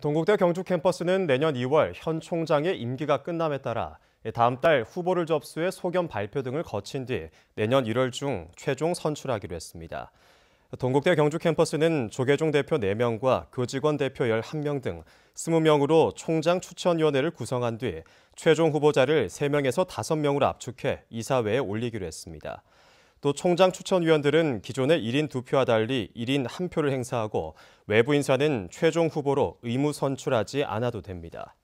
동국대 경주 캠퍼스는 내년 2월 현 총장의 임기가 끝남에 따라 다음 달 후보를 접수해 소견 발표 등을 거친 뒤 내년 1월 중 최종 선출하기로 했습니다. 동국대 경주 캠퍼스는 조계종 대표 4명과 교직원 대표 11명 등 20명으로 총장 추천위원회를 구성한 뒤 최종 후보자를 3명에서 5명으로 압축해 이사회에 올리기로 했습니다. 또 총장 추천위원들은 기존의 1인 2표와 달리 1인 1표를 행사하고 외부 인사는 최종 후보로 의무 선출하지 않아도 됩니다.